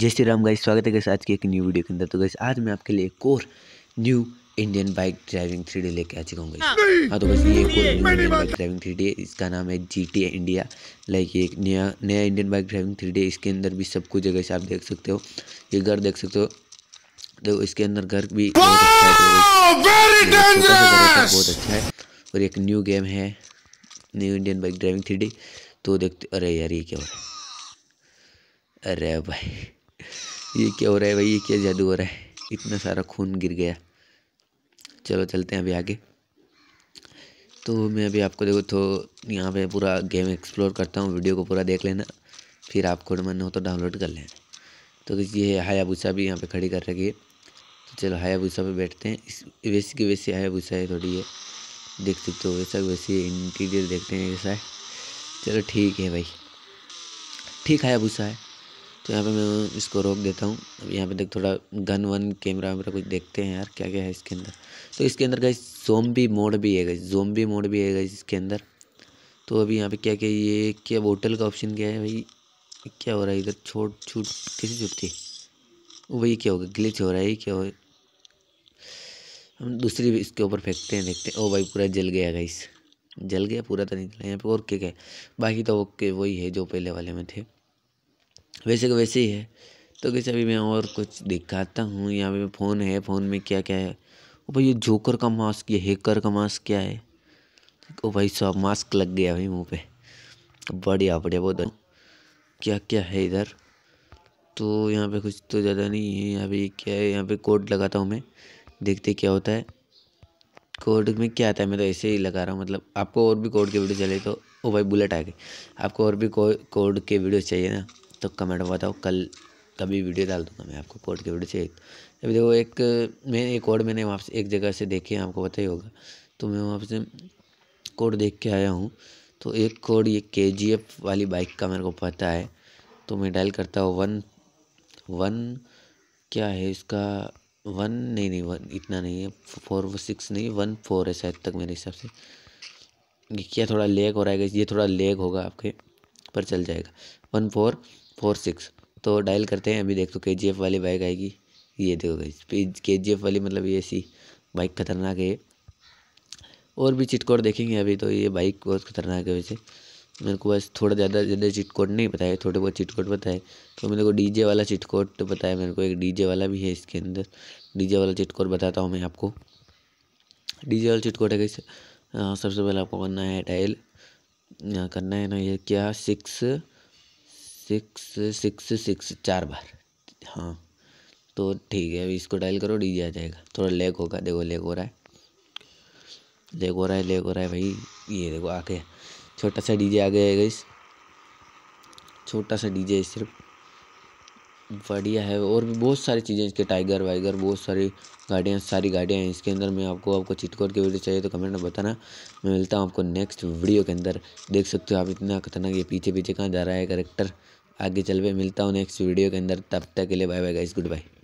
जय श्री राम गाइस स्वागत है गैस आज की एक न्यू वीडियो के अंदर तो गैस आज मैं आपके लिए एक और new Indian bike driving three D लेके आ चुका हूँ गैस हाँ तो बस ये एक और new Indian bike driving three D इसका नाम है जी टी इंडिया लाइक ये एक नया नया Indian bike driving three D इसके अंदर भी सब कुछ है से आप देख सकते हो ये घर देख सकते हो तो इसके अंदर घर भी बहुत अच्छा है तो अच्छा अच्छा और एक न्यू गेम है new Indian bike driving three तो देखते अरे यार ये क्या हो रहा है अरे भाई ये क्या हो रहा है भाई ये क्या जादू हो रहा है इतना सारा खून गिर गया चलो चलते हैं अभी आगे तो मैं अभी आपको देखो तो यहाँ पे पूरा गेम एक्सप्लोर करता हूँ वीडियो को पूरा देख लेना फिर आपको मन हो तो डाउनलोड कर लेना तो ये हायाबूसा भी यहाँ पे खड़ी कर रखी है तो चलो हायाबूसा पे बैठते हैं इस वैसी की वैसी हायाबूसा है थोड़ी ये देख सकते हो वैसा वैसी इंटीरियर देखते हैं ऐसा है चलो ठीक है भाई ठीक हायाबूसा है तो यहाँ पे मैं इसको रोक देता हूँ अब यहाँ पे देख थोड़ा गन वन कैमरा वैमरा कुछ देखते हैं यार क्या क्या है इसके अंदर तो इसके अंदर गई जोम्बी मोड भी है गई जोम्बी मोड भी है गई इसके अंदर तो अभी यहाँ पे क्या क्या ये क्या बोटल का ऑप्शन क्या है भाई क्या हो रहा है इधर छोट छूट किसी छूट थी वही क्या होगा ग्लिच हो रहा है क्या हो हम दूसरी भी इसके ऊपर फेंकते हैं देखते हैं ओ भाई पूरा जल गया गाइस जल गया पूरा तो नहीं यहाँ पे और क्या क्या है बाकी तो ओके वही है जो पहले वाले में थे वैसे का वैसे ही है तो कैसे अभी मैं और कुछ दिखाता हूँ यहाँ पे फ़ोन है फ़ोन में क्या क्या है ओ भाई ये जोकर का मास्क ये हैकर का मास्क क्या है ओ भाई सब मास्क लग गया भाई मुँह पे बढ़िया बढ़िया बहुत क्या क्या है इधर तो यहाँ पे कुछ तो ज़्यादा नहीं है यहाँ पे क्या है यहाँ पे कोड लगाता हूँ मैं देखते क्या होता है कोड में क्या आता है मैं तो ऐसे ही लगा रहा हूँ मतलब आपको और भी कोड के वीडियो चले तो ओ भाई बुलेट आ गई आपको और भी कोड के वीडियो चाहिए ना तो कमेंट में बताओ कल कभी वीडियो डाल दूंगा मैं आपको कोर्ट के वीडियो से एक अभी देखो एक मैं एक कोड मैंने वहाँ से एक जगह से देखे हैं आपको पता ही होगा तो मैं वहाँ से कोड देख के आया हूँ तो एक कोड ये के जी एफ वाली बाइक का मेरे को पता है तो मैं डायल करता हूँ वन वन क्या है इसका वन नहीं नहीं वन इतना नहीं है फोर सिक्स नहीं वन फोर है शायद तक मेरे हिसाब से क्या थोड़ा लेग हो रहा है ये थोड़ा लेग होगा आपके पर चल जाएगा वन फोर फोर सिक्स तो डायल करते हैं अभी देख तो के जी एफ वाली बाइक आएगी ये देखो गई के जी एफ वाली मतलब ये ऐसी बाइक खतरनाक है और भी चिटकोड देखेंगे अभी तो ये बाइक बहुत खतरनाक है वैसे मेरे को बस थोड़ा ज़्यादा ज़्यादा चिटकोट नहीं पता है थोड़े बहुत चिटकोट पता है तो मेरे को डीजे वाला चिटकोट तो पता है मेरे को एक डीजे वाला भी है इसके अंदर डीजे वाला चिटकोट बताता हूँ मैं आपको डीजे वाला चिटकोट है कैसे हाँ, सबसे पहले आपको करना है डायल करना है ना ये क्या सिक्स सिक्स सिक्स सिक्स चार बार हाँ तो ठीक है इसको डायल करो डी आ जाएगा थोड़ा लेग होगा देखो लेग हो रहा है लेग हो रहा है लेग हो रहा है भाई ये देखो आके छोटा सा डीजे आ गया है इस छोटा सा डीजे सिर्फ बढ़िया है और भी बहुत सारी चीज़ें इसके टाइगर वाइगर बहुत सारी गाड़ियाँ सारी गाड़ियाँ हैं इसके अंदर मैं आपको आपको चिटकोट की वीडियो चाहिए तो कमेंट में बताना मैं मिलता हूँ आपको नेक्स्ट वीडियो के अंदर देख सकते हो आप इतना खतरनाक ये पीछे पीछे कहाँ जा रहा है करेक्टर आगे चल पे मिलता हूँ नेक्स्ट वीडियो के अंदर तब तक के लिए bye bye guys good bye